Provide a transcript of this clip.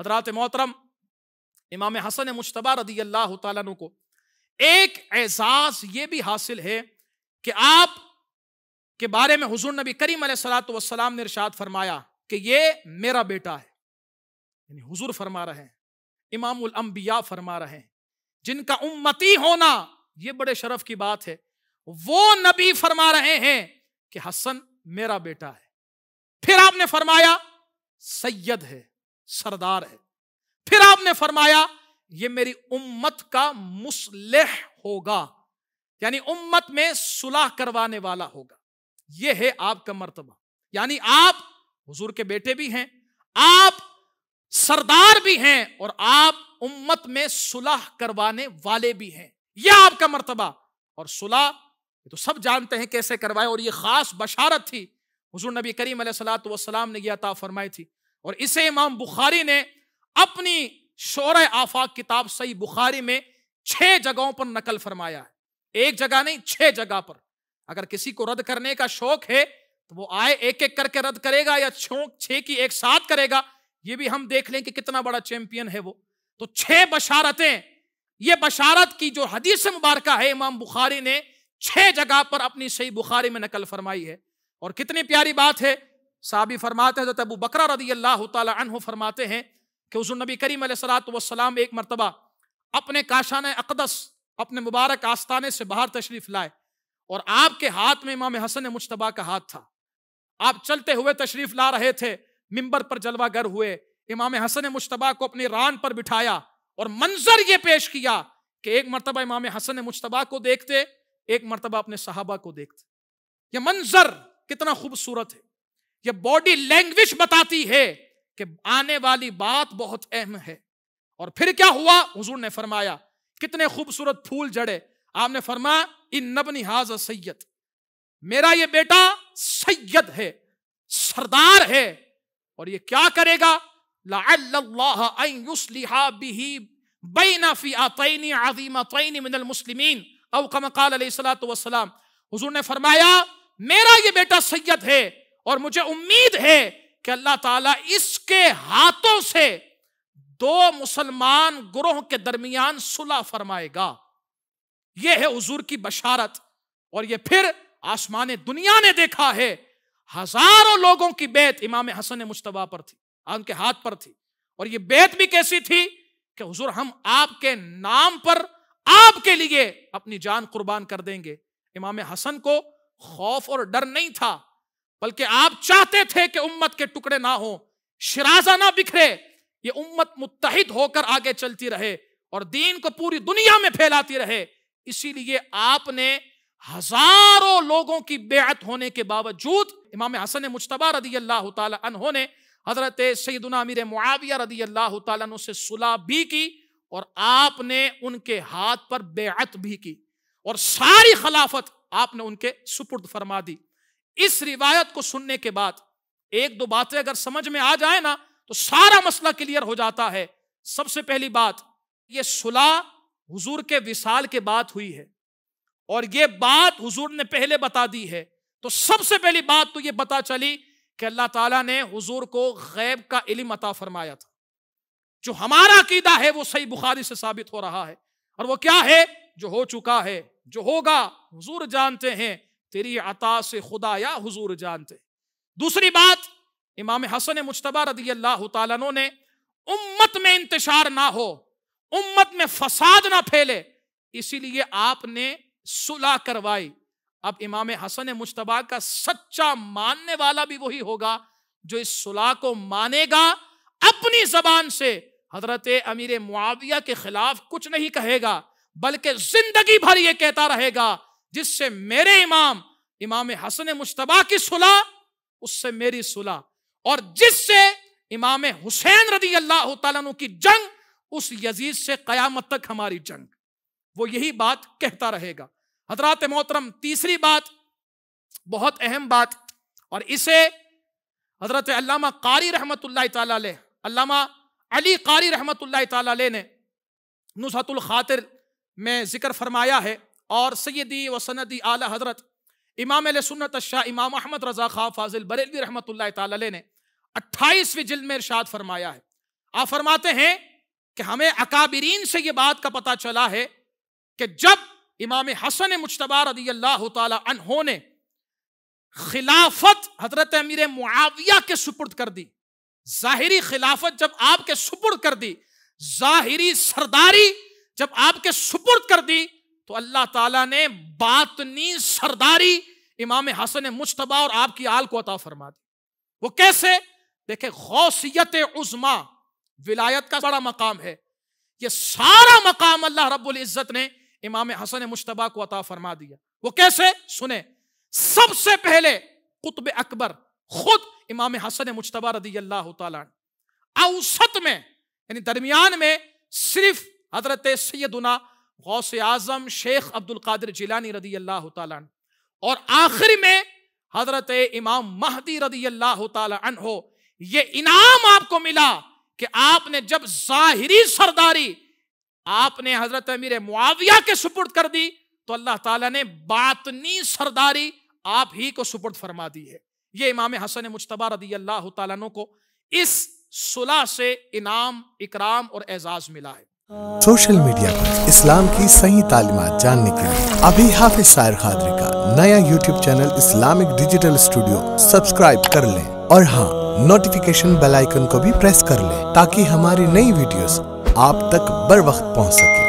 हजरात मोहतरम इमाम हसन मुशतबा रदी अल्लाह तु को एक एहसास ये भी हासिल है कि आप के बारे में हजूर नबी करीम सलाम ने इरशाद फरमाया कि ये मेरा बेटा है यानी हजूर फरमा रहे हैं इमाम अम्बिया फरमा रहे हैं जिनका उम्मती होना ये बड़े शरफ की बात है वो नबी फरमा रहे हैं कि हसन मेरा बेटा है फिर आपने फरमाया सैयद है सरदार है फिर आपने फरमाया ये मेरी उम्मत का मुसलह होगा यानी उम्मत में सुलह करवाने वाला होगा यह है आपका मर्तबा यानी आप हुजूर के बेटे भी हैं आप सरदार भी हैं और आप उम्मत में सुलह करवाने वाले भी हैं यह आपका मर्तबा और सुलह तो सब जानते हैं कैसे करवाए और ये खास बशारत थी हुजूर नबी करीम सलात वसलाम ने यह अता फरमाई थी और इसे इमाम बुखारी ने अपनी शोर आफाक किताब सही बुखारी में छह जगहों पर नकल फरमाया है एक जगह नहीं छह जगह पर अगर किसी को रद्द करने का शौक है तो वो आए एक एक करके रद्द करेगा या छोंक छह की एक साथ करेगा ये भी हम देख लें कि कितना बड़ा चैंपियन है वो तो छह बशारतें ये बशारत की जो हदीस मुबारक है इमाम बुखारी ने छह जगह पर अपनी सही बुखारी में नकल फरमाई है और कितनी प्यारी बात है साहबी फरमाते हैं अबू बकरा रदी अल्लाह तह फरमाते हैं कि उस नबी करीम सलाम एक मरतबा अपने काशान अकदस अपने मुबारक आस्थाने से बाहर तशरीफ़ लाए और आपके हाथ में इमाम हसन मुशतबा का हाथ था आप चलते हुए तशरीफ़ ला रहे थे मिंबर पर जलवागर हुए इमाम हसन मुशतबा को अपनी रान पर बिठाया और मंजर ये पेश किया कि एक मरतबा इमाम हसन मुशतबा को देखते एक मरतबा अपने सहाबा को देखते यह मंजर कितना खूबसूरत है ये बॉडी लैंग्वेज बताती है कि आने वाली बात बहुत अहम है और फिर क्या हुआ हुजूर ने फरमाया कितने खूबसूरत फूल जड़े आपने फरमाया इन नबनी हाज सैयद मेरा ये बेटा सैयद है सरदार है और ये क्या करेगा ने फरमाया मेरा ये बेटा सैयद है और मुझे उम्मीद है कि अल्लाह ताला इसके हाथों से दो मुसलमान ग्रोह के दरमियान सुलह फरमाएगा यह है हजूर की बशारत और यह फिर आसमान दुनिया ने देखा है हजारों लोगों की बेत इमाम हसन मुशतबा पर थी उनके हाथ पर थी और यह बेत भी कैसी थी कि हुजूर हम आपके नाम पर आपके लिए अपनी जान कुर्बान कर देंगे इमाम हसन को खौफ और डर नहीं था बल्कि आप चाहते थे कि उम्मत के टुकड़े ना हो शराजा ना बिखरे ये उम्मत मुतहद होकर आगे चलती रहे और दीन को पूरी दुनिया में फैलाती रहे इसीलिए आपने हजारों लोगों की बेहत होने के बावजूद इमाम हसन मुशतबा रदी अल्लाह तहों ने हजरत सईदना अमीर मुआविया रदी अल्लाह तु से सुलह भी की और आपने उनके हाथ पर बेअत भी की और सारी खिलाफत आपने उनके सुपुर्द फरमा दी इस रिवायत को सुनने के बाद एक दो बातें अगर समझ में आ जाए ना तो सारा मसला क्लियर हो जाता है सबसे पहली बात यह सुलह हुजूर के विशाल के बाद हुई है और यह बात हुजूर ने पहले बता दी है तो सबसे पहली बात तो यह पता चली कि अल्लाह ताला ने हुजूर को गैब का इलम अता फरमाया था जो हमारा अकीदा है वो सही बुखारी से साबित हो रहा है और वो क्या है जो हो चुका है जो होगा हुजूर जानते हैं तेरी अता से खुदा या हजूर जानते दूसरी बात इमाम हसन मुशतबा रदी अल्लाह तु ने उम्मत में इंतशार ना हो उम्मत में फसाद ना फैले इसीलिए आपने सुलह करवाई अब इमाम हसन मुशतबा का सच्चा मानने वाला भी वही होगा जो इस सुलह को मानेगा अपनी जबान से हजरत अमीर मुआविया के खिलाफ कुछ नहीं कहेगा बल्कि जिंदगी भर ये कहता रहेगा जिससे मेरे इमाम इमाम हसन मुशतबा की सुलह उससे मेरी सुलह और जिससे इमाम हुसैन रदी अल्लाह तु की जंग उस यजीज से कयामत तक हमारी जंग वो यही बात कहता रहेगा हजरात मोहतरम तीसरी बात बहुत अहम बात और इसे हजरत अल्लामा कारी रहमत अल्लामा अली कारी रहमत ने नुसतुल खातिर में जिक्र फरमाया है और सैदी व सनदी आला हजरत इमाम सुन्नत शाह इमाम अहमद रजा खा फाजिल बरेलवी रहमत ने अट्ठाईसवीं जिल में इर्शाद फरमाया है आप फरमाते हैं कि हमें अकाबरीन से ये बात का पता चला है कि जब इमाम हसन मुशतबा रदी अल्लाह तहों ने खिलाफत हजरत अमीर मुआविया के सुपुर्द कर दी जाहिरी खिलाफत जब आपके सुपुर्द कर दी जाहिरी सरदारी जब आपके सुपुर्द कर दी तो अल्लाह ताला ने बातनी सरदारी इमाम हसन मुशतबा और आपकी आल को अता फरमा दी वो कैसे देखे गौसियत उजमा विलायत का बड़ा मकाम है ये सारा मकाम अल्लाह रब्बुल इज़्ज़त ने इमाम हसन मुशतबा को अता फरमा दिया वो कैसे सुने सबसे पहले कुतब अकबर खुद इमाम हसन मुशतबा रदी अल्लाह तसत में यानी दरमियान में सिर्फ हजरत सैदुना गौस आजम शेख अब्दुल कादिर जिलानी रदी अल्लाह तन और आखिर में हजरत इमाम महदी रदी अल्लाह तन हो ये इनाम आपको मिला कि आपने जब जाहिरी सरदारी आपने हजरत अमीर मुआविया के सुपुर्द कर दी तो अल्लाह ताला ने बातनी सरदारी आप ही को सुपुर्द फरमा दी है ये इमाम हसन मुशतबा रदी अल्लाह तु को इस सुलह से इनाम इकराम और एजाज मिला है सोशल मीडिया पर इस्लाम की सही तालीमत जानने के लिए अभी हाफिज सायर खादरी का नया YouTube channel Islamic digital studio subscribe कर लें और हाँ नोटिफिकेशन बेल आइकन को भी प्रेस कर लें ताकि हमारी नई वीडियोस आप तक बर वक्त पहुँच सके